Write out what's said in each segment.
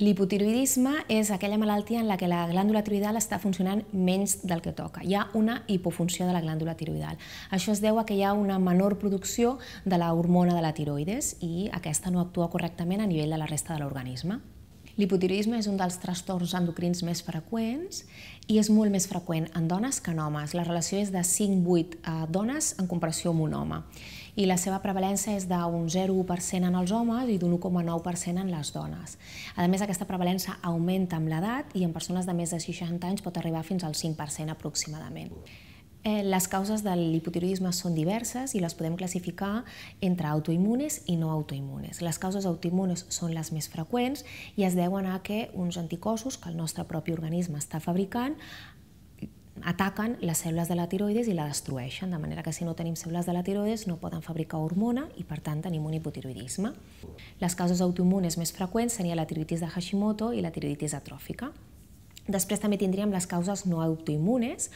L'hipotiroidisme és aquella malaltia en la que la glàndula tiroidal està funcionant menys del que toca. Hi ha una hipofunció de la glàndula tiroidal. Això es deu a que hi ha una menor producció de la hormona de la tiroides i aquesta no actua correctament a nivell de la resta de l'organisme. L'hipotiroidisme és un dels trastorns endocrins més freqüents i és molt més freqüent en dones que en homes. La relació és de 5-8 eh, dones en comparació amb un home i la seva prevalència és d'un 0,1% en els homes i d'un 1,9% en les dones. A més, aquesta prevalència augmenta amb l'edat i en persones de més de 60 anys pot arribar fins al 5% aproximadament. Eh, les causes de l'hipotiroidisme són diverses i les podem classificar entre autoimmunes i no autoimmunes. Les causes autoimmunes són les més freqüents i es deuen a que uns anticossos que el nostre propi organisme està fabricant ataquen les cèl·lules de la tiroides i la destrueixen, de manera que si no tenim cèl·lules de la tiroides no poden fabricar hormona i per tant tenim un hipotiroidisme. Les causes autoimmunes més freqüents serien la tiroiditis de Hashimoto i la tiroiditis atròfica. Després també tindríem les causes no autoimmunes.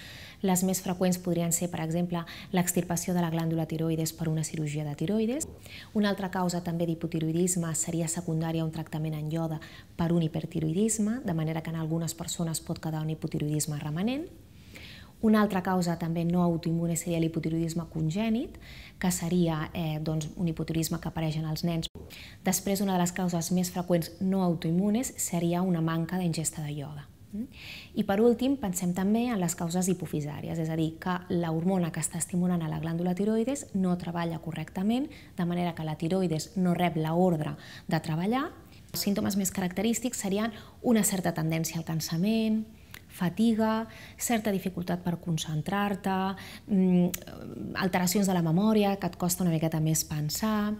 Les més freqüents podrien ser, per exemple, l'extirpació de la glàndula tiroides per una cirurgia de tiroides. Una altra causa també d'hipotiroidisme seria secundària a un tractament en ioda per un hipertiroidisme, de manera que en algunes persones pot quedar un hipotiroidisme remanent. Una altra causa també no autoimmune seria l'hipotiroidisme congènit, que seria eh, doncs, un hipotiroidisme que apareix en els nens. Després, una de les causes més freqüents no autoimmunes seria una manca d'ingesta de ioga. Mm? I per últim, pensem també en les causes hipofisàries, és a dir, que la hormona que està estimulant a la glàndula tiroides no treballa correctament, de manera que la tiroides no rep l'ordre de treballar. Els símptomes més característics serien una certa tendència al cansament, fatiga, certa dificultat per concentrar-te, mm, alteracions de la memòria que et costa una miqueta més pensar,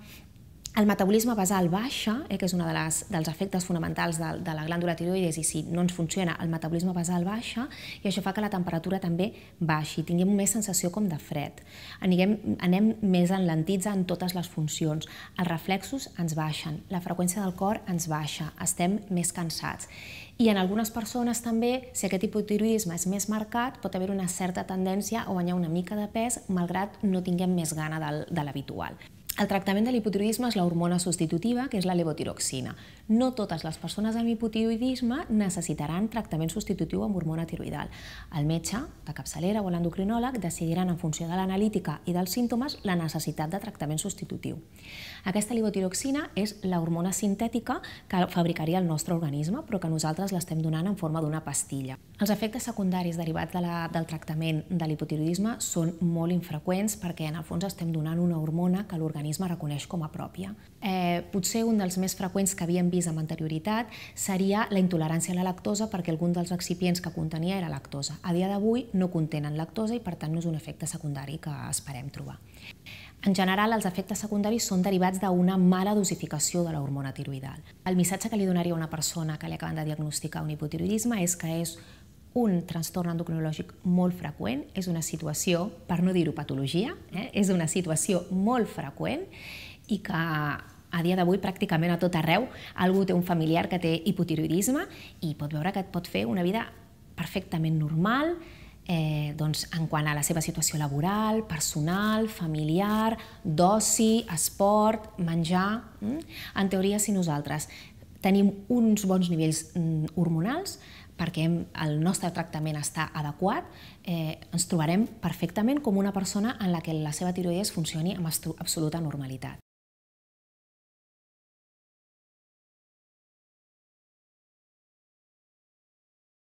el metabolisme basal baixa, eh, que és un dels efectes fonamentals de, de la glàndula tiroides, i si no ens funciona el metabolisme basal baixa, i això fa que la temperatura també baixi, tinguem més sensació com de fred. Aniguem, anem més enlentits en totes les funcions. Els reflexos ens baixen, la freqüència del cor ens baixa, estem més cansats. I en algunes persones també, si aquest hipotiroidisme és més marcat, pot haver una certa tendència a guanyar una mica de pes, malgrat no tinguem més gana del, de l'habitual. El tractament de l'hipotiroidisme és la hormona substitutiva, que és la levotiroxina. No totes les persones amb hipotiroidisme necessitaran tractament substitutiu amb hormona tiroidal. El metge la capçalera o l'endocrinòleg decidiran en funció de l'analítica i dels símptomes la necessitat de tractament substitutiu. Aquesta levotiroxina és la hormona sintètica que fabricaria el nostre organisme, però que nosaltres l'estem donant en forma d'una pastilla. Els efectes secundaris derivats de la, del tractament de l'hipotiroidisme són molt infreqüents perquè en el fons estem donant una hormona que l'organisme l'organisme reconeix com a pròpia. Eh, potser un dels més freqüents que havíem vist amb anterioritat seria la intolerància a la lactosa perquè algun dels excipients que contenia era lactosa. A dia d'avui no contenen lactosa i per tant no és un efecte secundari que esperem trobar. En general, els efectes secundaris són derivats d'una mala dosificació de la hormona tiroidal. El missatge que li donaria a una persona que li acaben de diagnosticar un hipotiroidisme és que és un trastorn endocrinològic molt freqüent, és una situació, per no dir-ho patologia, eh? és una situació molt freqüent i que a dia d'avui pràcticament a tot arreu algú té un familiar que té hipotiroidisme i pot veure que et pot fer una vida perfectament normal, eh, doncs, en quant a la seva situació laboral, personal, familiar, d'oci, esport, menjar... Mm, en teoria, si nosaltres tenim uns bons nivells mm, hormonals, perquè el nostre tractament està adequat, eh, ens trobarem perfectament com una persona en la que la seva tiroides funcioni amb absoluta normalitat.